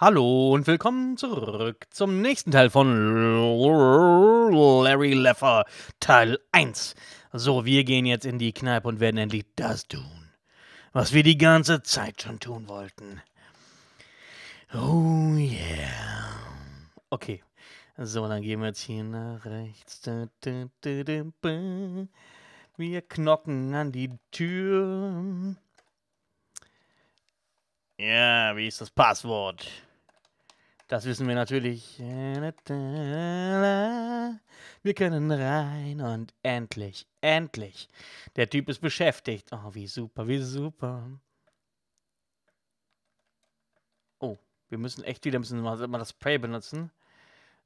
Hallo und willkommen zurück zum nächsten Teil von Larry Leffer, Teil 1. So, wir gehen jetzt in die Kneipe und werden endlich das tun, was wir die ganze Zeit schon tun wollten. Oh yeah. Okay, so, dann gehen wir jetzt hier nach rechts. Wir knocken an die Tür. Ja, wie ist das Passwort? Das wissen wir natürlich. Wir können rein und endlich, endlich. Der Typ ist beschäftigt. Oh, wie super, wie super. Oh, wir müssen echt wieder ein mal, mal das Spray benutzen.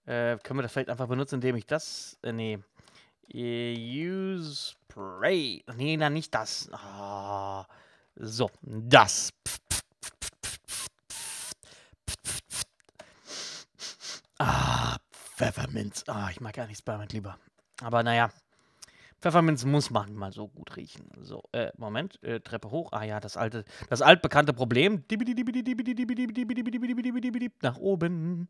Äh, können wir das vielleicht einfach benutzen, indem ich das... Äh, nee. Use Spray. Nee, na, nicht das. Oh. So, das. Pff. Pfefferminz. Ah, ich mag gar nicht Spearmint lieber. Aber naja, Pfefferminz muss manchmal so gut riechen. So, äh, Moment, äh, Treppe hoch. Ah ja, das alte, das altbekannte Problem. Nach oben.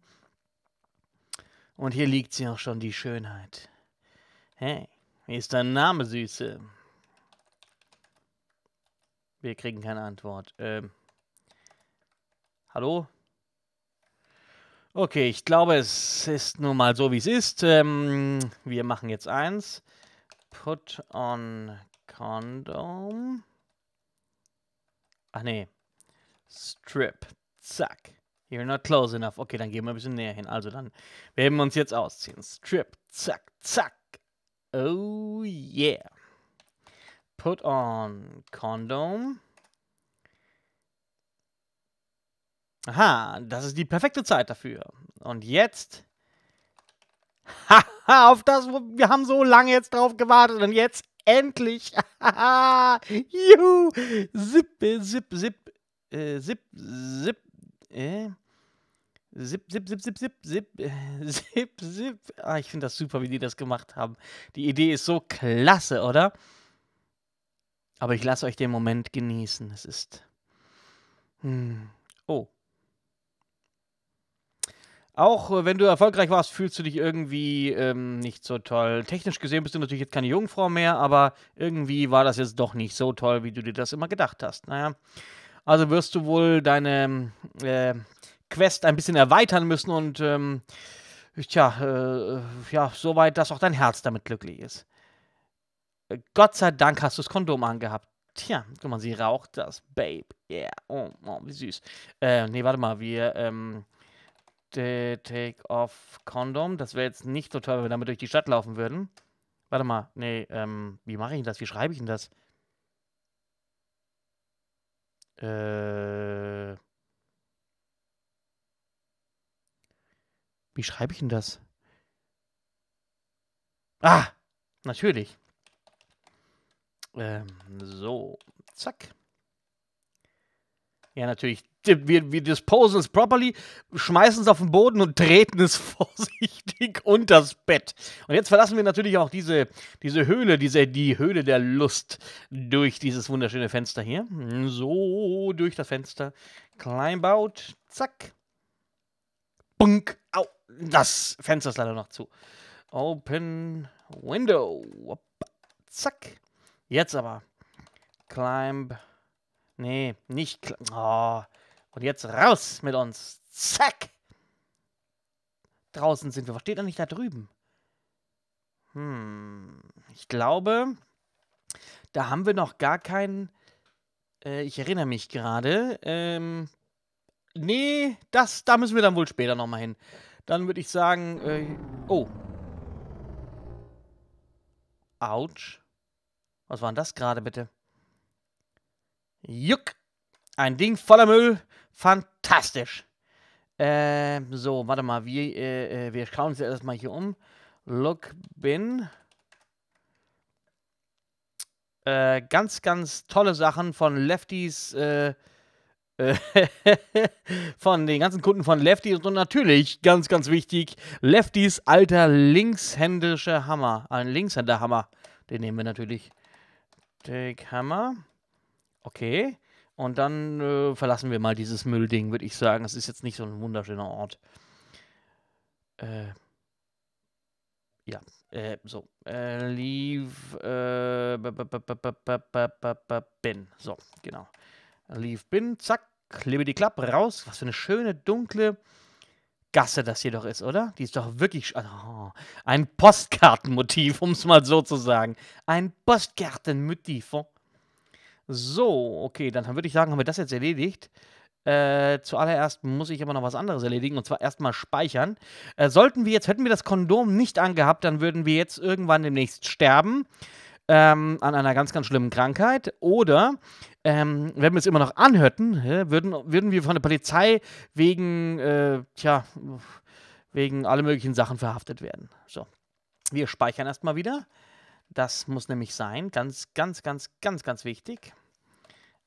Und hier liegt sie auch schon, die Schönheit. Hey, wie ist dein Name, Süße? Wir kriegen keine Antwort. Ähm, hallo? Okay, ich glaube, es ist nun mal so, wie es ist. Ähm, wir machen jetzt eins. Put on Condom. Ach nee. Strip. Zack. You're not close enough. Okay, dann gehen wir ein bisschen näher hin. Also dann werden wir uns jetzt ausziehen. Strip. Zack. Zack. Oh yeah. Put on Condom. Aha, das ist die perfekte Zeit dafür. Und jetzt. Haha, auf das, wir haben so lange jetzt drauf gewartet und jetzt endlich. Haha, Juhu! Sippe, äh, zip, zip, äh, zip, zip, äh. Sip, sip, sip, sip, sip, sip, sip, äh, zip. Ah, ich finde das super, wie die das gemacht haben. Die Idee ist so klasse, oder? Aber ich lasse euch den Moment genießen. Es ist. Hm. Oh, auch äh, wenn du erfolgreich warst, fühlst du dich irgendwie ähm, nicht so toll. Technisch gesehen bist du natürlich jetzt keine Jungfrau mehr, aber irgendwie war das jetzt doch nicht so toll, wie du dir das immer gedacht hast. Naja, also wirst du wohl deine äh, Quest ein bisschen erweitern müssen und ähm, tja, äh, ja, soweit, dass auch dein Herz damit glücklich ist. Äh, Gott sei Dank hast du das Kondom angehabt. Tja, guck mal, sie raucht das, Babe. Yeah, oh, oh wie süß. Äh, nee, warte mal, wir, ähm, Take-Off-Condom. Das wäre jetzt nicht so toll, wenn wir damit durch die Stadt laufen würden. Warte mal, nee, ähm, wie mache ich denn das? Wie schreibe ich denn das? Äh. Wie schreibe ich denn das? Ah, natürlich. Ähm, so, zack. Ja, natürlich wir, wir disposen es properly, schmeißen es auf den Boden und treten es vorsichtig unters Bett. Und jetzt verlassen wir natürlich auch diese, diese Höhle, diese, die Höhle der Lust durch dieses wunderschöne Fenster hier. So, durch das Fenster. Kleinbaut, zack. Bunk. Au, das Fenster ist leider noch zu. Open Window. zack. Jetzt aber. Climb. Nee, nicht. Oh, und jetzt raus mit uns. Zack! Draußen sind wir. Was steht da nicht da drüben? Hm, ich glaube, da haben wir noch gar keinen. Äh, ich erinnere mich gerade. Ähm, nee, das, da müssen wir dann wohl später nochmal hin. Dann würde ich sagen, äh, oh. Autsch. Was war denn das gerade bitte? Juck. Ein Ding voller Müll. Fantastisch. Ähm, so, warte mal. Wir, äh, äh, wir schauen uns ja erstmal hier um. Look bin. Äh, ganz, ganz tolle Sachen von Lefties, äh, äh, von den ganzen Kunden von Lefties und natürlich, ganz, ganz wichtig, Lefties alter linkshändischer Hammer. Ein linkshänder Hammer. Den nehmen wir natürlich. Take Hammer. Okay. Und dann äh, verlassen wir mal dieses Müllding, würde ich sagen. Es ist jetzt nicht so ein wunderschöner Ort. Äh, ja, äh, so. Äh, leave äh, b -b -b -b -b -b -b bin. So, genau. Leave bin, zack, klebe die Klappe raus. Was für eine schöne, dunkle Gasse das hier doch ist, oder? Die ist doch wirklich. Oh, ein Postkartenmotiv, um es mal so zu sagen. Ein Postkartenmotiv. Oh. So, okay, dann würde ich sagen, haben wir das jetzt erledigt. Äh, zuallererst muss ich aber noch was anderes erledigen und zwar erstmal speichern. Äh, sollten wir jetzt, hätten wir das Kondom nicht angehabt, dann würden wir jetzt irgendwann demnächst sterben ähm, an einer ganz, ganz schlimmen Krankheit. Oder ähm, wenn wir es immer noch anhörten, würden, würden wir von der Polizei wegen, äh, tja, wegen alle möglichen Sachen verhaftet werden. So, wir speichern erstmal wieder. Das muss nämlich sein. Ganz, ganz, ganz, ganz, ganz wichtig.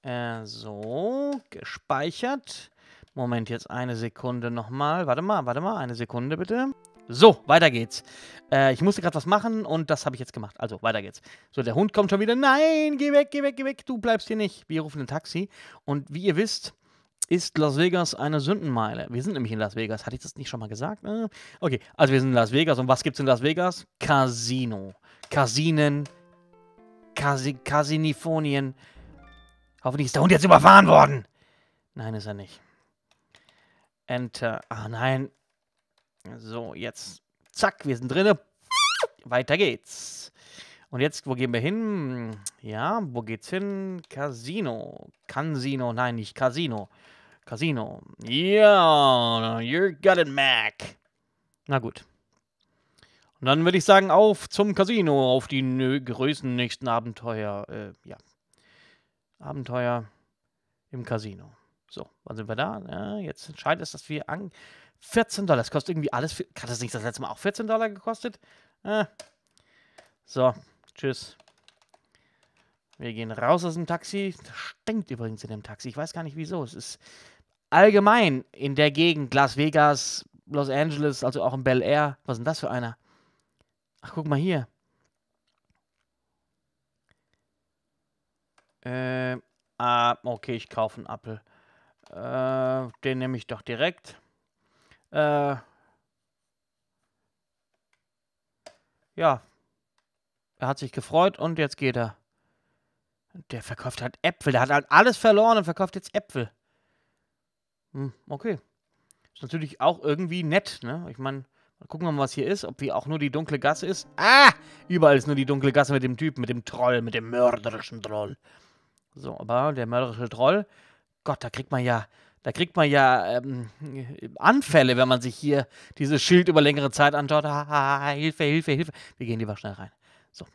Äh, so, gespeichert. Moment, jetzt eine Sekunde nochmal. Warte mal, warte mal, eine Sekunde bitte. So, weiter geht's. Äh, ich musste gerade was machen und das habe ich jetzt gemacht. Also, weiter geht's. So, der Hund kommt schon wieder. Nein, geh weg, geh weg, geh weg. Du bleibst hier nicht. Wir rufen ein Taxi. Und wie ihr wisst, ist Las Vegas eine Sündenmeile. Wir sind nämlich in Las Vegas. Hatte ich das nicht schon mal gesagt? Äh, okay, also wir sind in Las Vegas. Und was gibt's in Las Vegas? Casino. Casinen. Casi Casinifonien. Hoffentlich ist der Hund jetzt überfahren worden. Nein, ist er nicht. Enter. Ah, nein. So, jetzt. Zack, wir sind drinne. Weiter geht's. Und jetzt, wo gehen wir hin? Ja, wo geht's hin? Casino. Casino, nein, nicht Casino. Casino. Ja, yeah, you got it, Mac. Na gut. Und dann würde ich sagen, auf zum Casino, auf die größten nächsten Abenteuer. Äh, ja. Abenteuer im Casino. So, wann sind wir da? Ja, jetzt entscheidet es, dass wir an 14 Dollar. Das kostet irgendwie alles. Hat das nicht das letzte Mal auch 14 Dollar gekostet? Ah. So, tschüss. Wir gehen raus aus dem Taxi. Das stinkt übrigens in dem Taxi. Ich weiß gar nicht wieso. Es ist allgemein in der Gegend Las Vegas, Los Angeles, also auch in Bel Air. Was ist denn das für einer? Ach, guck mal hier. Äh, ah, okay, ich kaufe einen Apfel. Äh, den nehme ich doch direkt. Äh, ja. Er hat sich gefreut und jetzt geht er. Der verkauft halt Äpfel. Der hat halt alles verloren und verkauft jetzt Äpfel. Hm, okay. Ist natürlich auch irgendwie nett, ne? Ich meine, gucken wir mal, was hier ist. Ob hier auch nur die dunkle Gasse ist. Ah! Überall ist nur die dunkle Gasse mit dem Typen, mit dem Troll, mit dem mörderischen Troll. So, aber der mörderische Troll, Gott, da kriegt man ja, da kriegt man ja ähm, Anfälle, wenn man sich hier dieses Schild über längere Zeit anschaut. Ah, Hilfe, Hilfe, Hilfe. Wir gehen lieber schnell rein. So.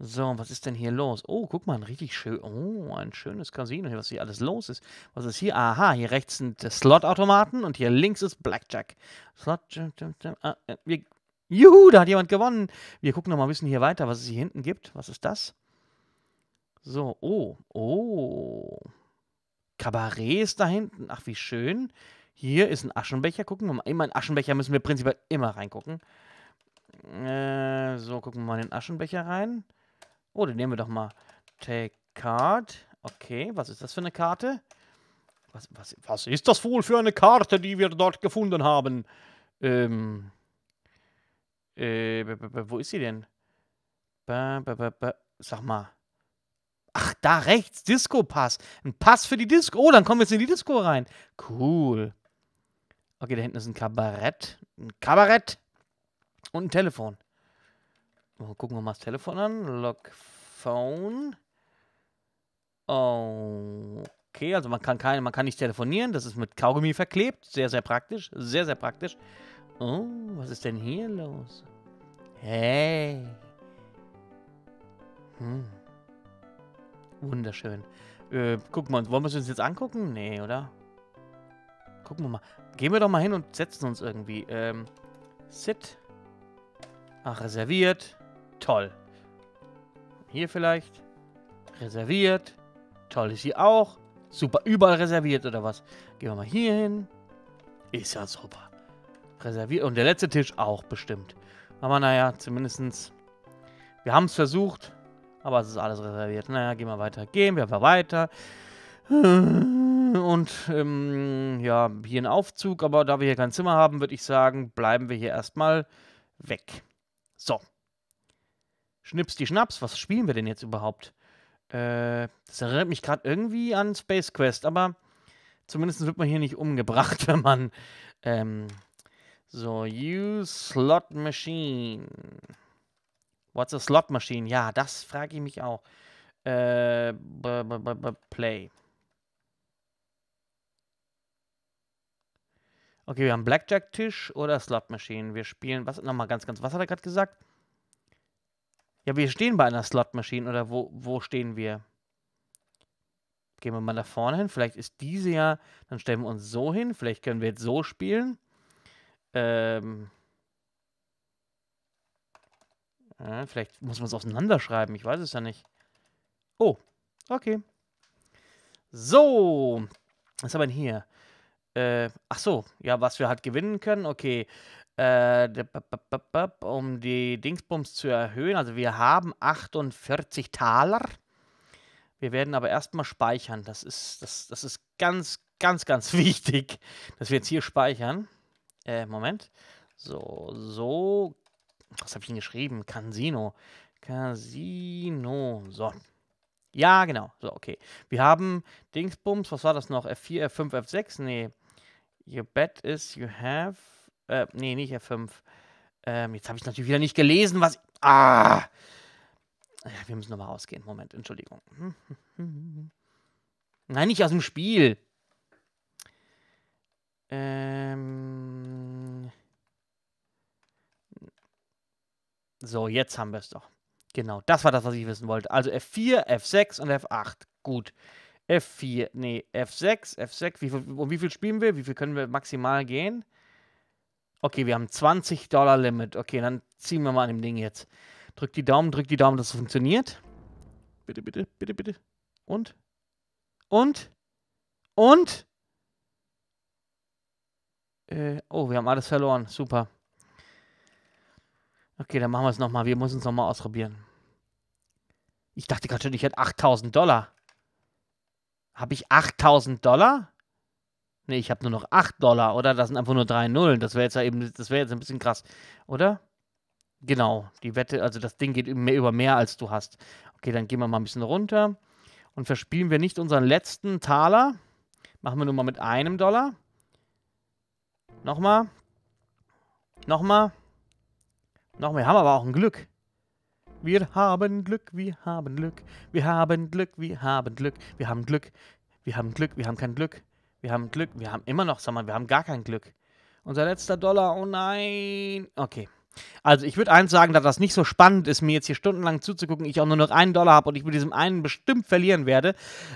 So, was ist denn hier los? Oh, guck mal, ein richtig schön. Oh, ein schönes Casino hier, was hier alles los ist. Was ist hier? Aha, hier rechts sind Slot-Automaten und hier links ist Blackjack. Slot. Ah, äh, wir, juhu, da hat jemand gewonnen. Wir gucken nochmal ein bisschen hier weiter, was es hier hinten gibt. Was ist das? So, oh, oh. Kabarett ist da hinten. Ach, wie schön. Hier ist ein Aschenbecher. Gucken wir mal. Immer in Aschenbecher müssen wir prinzipiell immer reingucken. Äh, so, gucken wir mal in den Aschenbecher rein. Oh, den nehmen wir doch mal. Take Card. Okay, was ist das für eine Karte? Was, was, was ist das wohl für eine Karte, die wir dort gefunden haben? Ähm. Äh, wo ist sie denn? Ba, ba, ba, sag mal. Ach, da rechts, Disco-Pass. Ein Pass für die Disco. Oh, dann kommen wir jetzt in die Disco rein. Cool. Okay, da hinten ist ein Kabarett. Ein Kabarett. Und ein Telefon. So, gucken wir mal das Telefon an. Phone. Okay, also man kann, kein, man kann nicht telefonieren. Das ist mit Kaugummi verklebt. Sehr, sehr praktisch. Sehr, sehr praktisch. Oh, was ist denn hier los? Hey. Hm. Wunderschön. Äh, gucken wir uns. Wollen wir uns jetzt angucken? Nee, oder? Gucken wir mal. Gehen wir doch mal hin und setzen uns irgendwie. Ähm, sit. Ach, reserviert. Toll. Hier vielleicht. Reserviert. Toll ist hier auch. Super, überall reserviert oder was? Gehen wir mal hier hin. Ist ja super. Reserviert. Und der letzte Tisch auch bestimmt. Aber naja, zumindestens. Wir haben es versucht. Aber es ist alles reserviert. Naja, gehen wir weiter. Gehen wir weiter. Und ähm, ja, hier ein Aufzug, aber da wir hier kein Zimmer haben, würde ich sagen, bleiben wir hier erstmal weg. So. Schnips die Schnaps, was spielen wir denn jetzt überhaupt? Äh, das erinnert mich gerade irgendwie an Space Quest, aber zumindest wird man hier nicht umgebracht, wenn man. Ähm, so, use slot machine. What's a slot machine? Ja, das frage ich mich auch. Äh, b -b -b play. Okay, wir haben Blackjack-Tisch oder Slot Machine. Wir spielen, was, nochmal ganz, ganz, was hat er gerade gesagt? Ja, wir stehen bei einer Slot Machine oder wo, wo stehen wir? Gehen wir mal da vorne hin. Vielleicht ist diese ja, dann stellen wir uns so hin. Vielleicht können wir jetzt so spielen. Ähm. Ja, vielleicht muss man es auseinanderschreiben, ich weiß es ja nicht. Oh, okay. So, was haben wir denn hier? Äh, ach so, ja, was wir halt gewinnen können, okay. Äh, um die Dingsbums zu erhöhen, also wir haben 48 Taler. Wir werden aber erstmal speichern. Das ist, das, das ist ganz, ganz, ganz wichtig, dass wir jetzt hier speichern. Äh, Moment. So, so, was habe ich denn geschrieben? Casino. Casino. So. Ja, genau. So, okay. Wir haben Dingsbums, was war das noch? F4, F5, F6? Nee. Your bet is you have. Äh, nee, nicht F5. Ähm, jetzt habe ich natürlich wieder nicht gelesen, was. Ah! Wir müssen nochmal rausgehen. Moment, Entschuldigung. Nein, nicht aus dem Spiel. Ähm. So, jetzt haben wir es doch. Genau, das war das, was ich wissen wollte. Also F4, F6 und F8. Gut. F4, nee, F6, F6. Wie viel, um wie viel spielen wir? Wie viel können wir maximal gehen? Okay, wir haben 20 Dollar Limit. Okay, dann ziehen wir mal an dem Ding jetzt. Drück die Daumen, drück die Daumen, dass es funktioniert. Bitte, bitte, bitte, bitte. Und? Und? Und? Äh, oh, wir haben alles verloren. Super. Okay, dann machen wir es nochmal. Wir müssen es nochmal ausprobieren. Ich dachte gerade schon, ich hätte 8000 Dollar. Habe ich 8000 Dollar? Ne, ich habe nur noch 8 Dollar, oder? Das sind einfach nur 3 Nullen. Das wäre jetzt ja eben, das wäre jetzt ein bisschen krass, oder? Genau, die Wette, also das Ding geht über mehr, als du hast. Okay, dann gehen wir mal ein bisschen runter. Und verspielen wir nicht unseren letzten Taler. Machen wir nur mal mit einem Dollar. Nochmal. Nochmal. Noch mehr haben aber auch ein Glück. Wir haben Glück, wir haben Glück, wir haben Glück, wir haben Glück, wir haben Glück, wir haben Glück, wir haben kein Glück, wir haben Glück, wir haben immer noch, sag mal, wir haben gar kein Glück. Unser letzter Dollar, oh nein. Okay. Also ich würde eins sagen, da das nicht so spannend ist, mir jetzt hier stundenlang zuzugucken, ich auch nur noch einen Dollar habe und ich mit diesem einen bestimmt verlieren werde,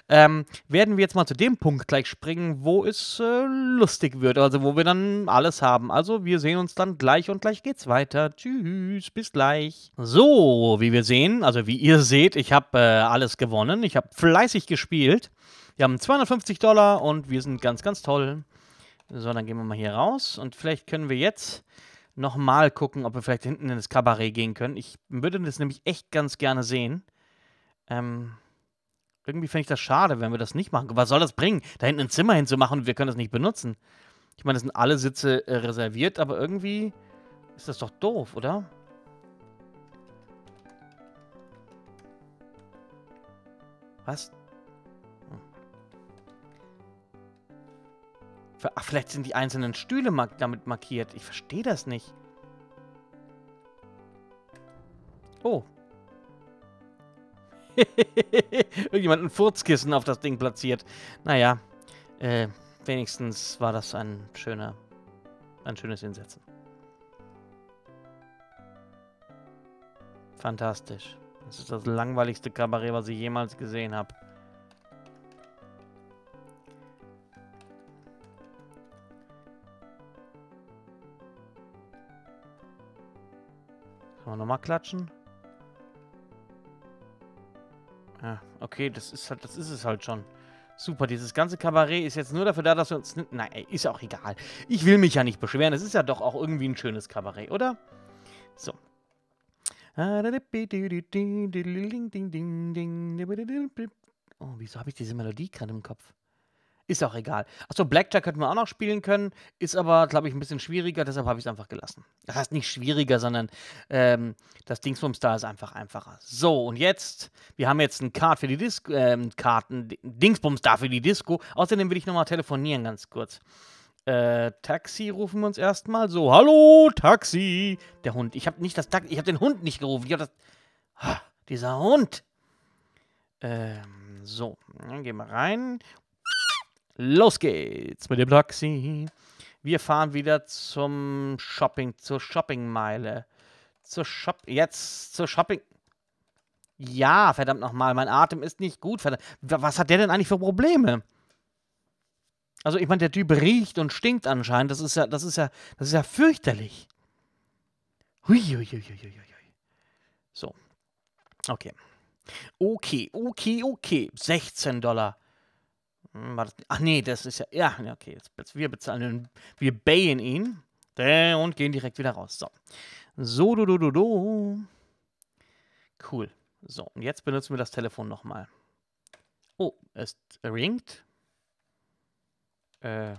ähm, werden wir jetzt mal zu dem Punkt gleich springen, wo es äh, lustig wird, also wo wir dann alles haben. Also wir sehen uns dann gleich und gleich geht's weiter. Tschüss, bis gleich. So, wie wir sehen, also wie ihr seht, ich habe äh, alles gewonnen, ich habe fleißig gespielt. Wir haben 250 Dollar und wir sind ganz, ganz toll. So, dann gehen wir mal hier raus und vielleicht können wir jetzt nochmal gucken, ob wir vielleicht hinten in das Kabarett gehen können. Ich würde das nämlich echt ganz gerne sehen. Ähm, irgendwie finde ich das schade, wenn wir das nicht machen. Was soll das bringen, da hinten ein Zimmer hinzumachen und wir können das nicht benutzen? Ich meine, es sind alle Sitze äh, reserviert, aber irgendwie ist das doch doof, oder? Was? Ach, vielleicht sind die einzelnen Stühle mark damit markiert. Ich verstehe das nicht. Oh. Irgendjemand ein Furzkissen auf das Ding platziert. Naja, äh, wenigstens war das ein schöner, ein schönes Hinsetzen. Fantastisch. Das ist das langweiligste Kabarett, was ich jemals gesehen habe. Können wir nochmal klatschen? Ja, ah, okay, das ist halt, das ist es halt schon. Super, dieses ganze Kabarett ist jetzt nur dafür da, dass wir uns... Nein, ist auch egal. Ich will mich ja nicht beschweren. Es ist ja doch auch irgendwie ein schönes Kabarett, oder? So. Oh, wieso habe ich diese Melodie gerade im Kopf? Ist auch egal. Achso, Blackjack hätten wir auch noch spielen können, ist aber, glaube ich, ein bisschen schwieriger, deshalb habe ich es einfach gelassen. Das heißt nicht schwieriger, sondern ähm, das Dings vom ist einfach einfacher. So, und jetzt, wir haben jetzt ein Card für die Disco, ähm, Karten, Dingsbums da für die Disco. Außerdem will ich nochmal telefonieren, ganz kurz. Äh, Taxi rufen wir uns erstmal. So, hallo, Taxi. Der Hund. Ich habe nicht das Taxi, ich habe den Hund nicht gerufen. Ich habe das. Ah, dieser Hund. Ähm, so, dann gehen wir rein. Los geht's mit dem Taxi. Wir fahren wieder zum Shopping, zur Shoppingmeile. Zur Shop jetzt zur Shopping. Ja, verdammt nochmal, mein Atem ist nicht gut. Verdammt. Was hat der denn eigentlich für Probleme? Also, ich meine, der Typ riecht und stinkt anscheinend. Das ist ja, das ist ja, das ist ja fürchterlich. Huiuiuiuiui. So. Okay. Okay, okay, okay. 16 Dollar. Hm, war das, ach nee, das ist ja. Ja, okay, jetzt, wir bezahlen. Wir bayen ihn und gehen direkt wieder raus. So. So, du, du, du, du. Cool. So, und jetzt benutzen wir das Telefon nochmal. Oh, es ringt. Äh.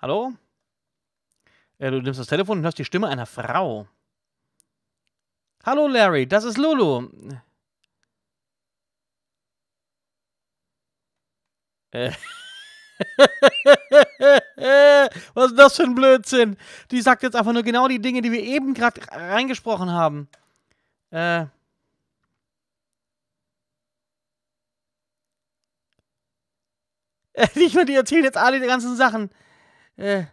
Hallo? Äh, du nimmst das Telefon und hörst die Stimme einer Frau. Hallo Larry, das ist Lulu. Äh. Was ist das für ein Blödsinn? Die sagt jetzt einfach nur genau die Dinge, die wir eben gerade reingesprochen haben. Äh. Nicht nur die erzählen jetzt alle die ganzen Sachen. Äh.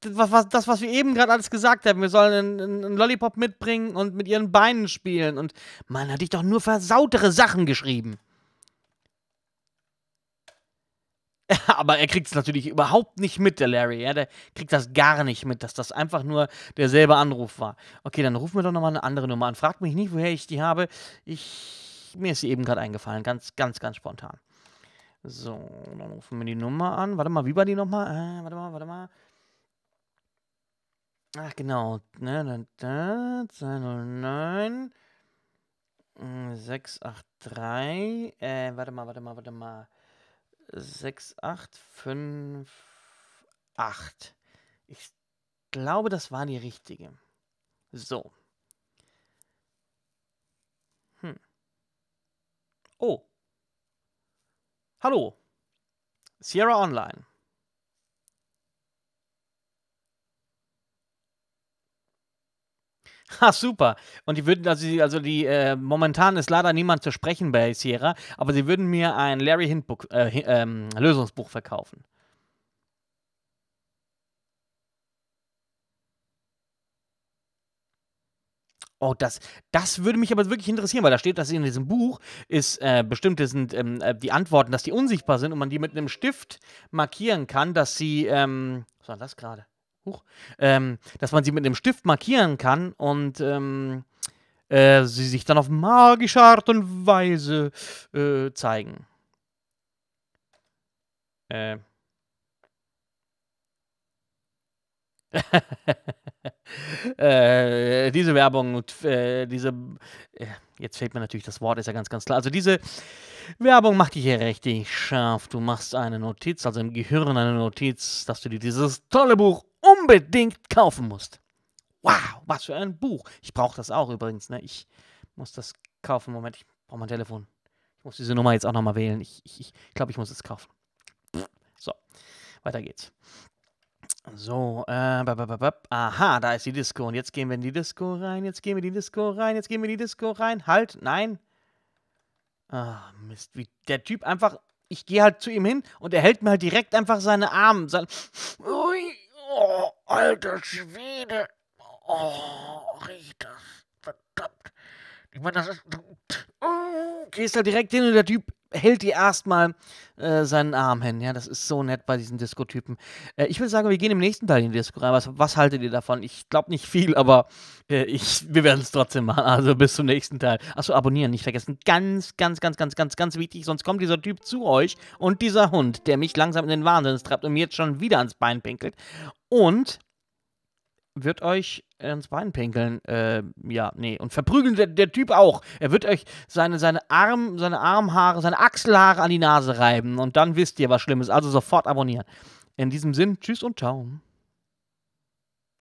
Das, was, wir eben gerade alles gesagt haben, wir sollen einen, einen, Lollipop mitbringen und mit ihren Beinen spielen. Und man hat dich doch nur versautere Sachen geschrieben. aber er kriegt es natürlich überhaupt nicht mit, der Larry. Ja? Der kriegt das gar nicht mit, dass das einfach nur derselbe Anruf war. Okay, dann rufen wir doch nochmal eine andere Nummer an. Frag mich nicht, woher ich die habe. Ich, mir ist sie eben gerade eingefallen, ganz, ganz, ganz spontan. So, dann rufen wir die Nummer an. Warte mal, wie war die nochmal? Äh, warte mal, warte mal. Ach genau, 209 ne, 683, ne, äh, äh, warte mal, warte mal, warte mal. 6, 8, 5, 8. Ich glaube, das war die richtige. So. Hm. Oh. Hallo. Sierra Online. Ha, ah, super. Und die würden, also, die, also die, äh, momentan ist leider niemand zu sprechen bei Sierra, aber sie würden mir ein Larry Hint Book, äh, ähm, Lösungsbuch verkaufen. Oh, das, das würde mich aber wirklich interessieren, weil da steht, dass in diesem Buch ist äh, bestimmte sind ähm, äh, die Antworten, dass die unsichtbar sind und man die mit einem Stift markieren kann, dass sie. Ähm, was war das gerade? huch, ähm, dass man sie mit einem Stift markieren kann und ähm, äh, sie sich dann auf magische Art und Weise äh, zeigen. Äh. äh, diese Werbung, äh, diese, äh, Jetzt fehlt mir natürlich das Wort, ist ja ganz, ganz klar. Also diese Werbung macht dich hier richtig scharf. Du machst eine Notiz, also im Gehirn eine Notiz, dass du dir dieses tolle Buch unbedingt kaufen musst. Wow, was für ein Buch. Ich brauche das auch übrigens. Ne? Ich muss das kaufen. Moment, ich brauche mein Telefon. Ich muss diese Nummer jetzt auch nochmal wählen. Ich, ich, ich glaube, ich muss es kaufen. So, weiter geht's. So, äh, bababab. aha, da ist die Disco. Und jetzt gehen wir in die Disco rein, jetzt gehen wir in die Disco rein, jetzt gehen wir in die Disco rein. Halt, nein. Ah, Mist, wie der Typ einfach. Ich gehe halt zu ihm hin und er hält mir halt direkt einfach seine Arme. Sein Ui, oh, alter Schwede. Oh, riecht das. Verdammt. Ich meine, das ist. Oh. Gehst halt direkt hin und der Typ hält ihr erstmal äh, seinen Arm hin. Ja, das ist so nett bei diesen Disco-Typen. Äh, ich würde sagen, wir gehen im nächsten Teil in die Disco rein. Was, was haltet ihr davon? Ich glaube nicht viel, aber äh, ich, wir werden es trotzdem machen. Also bis zum nächsten Teil. Achso, abonnieren nicht vergessen. Ganz, ganz, ganz, ganz, ganz, ganz wichtig. Sonst kommt dieser Typ zu euch und dieser Hund, der mich langsam in den Wahnsinn treibt und mir jetzt schon wieder ans Bein pinkelt. Und wird euch ins Bein pinkeln. Äh, ja, nee. Und verprügeln der, der, Typ auch. Er wird euch seine, seine, Arm, seine Armhaare, seine Achselhaare an die Nase reiben. Und dann wisst ihr was Schlimmes. Also sofort abonnieren. In diesem Sinn, tschüss und ciao.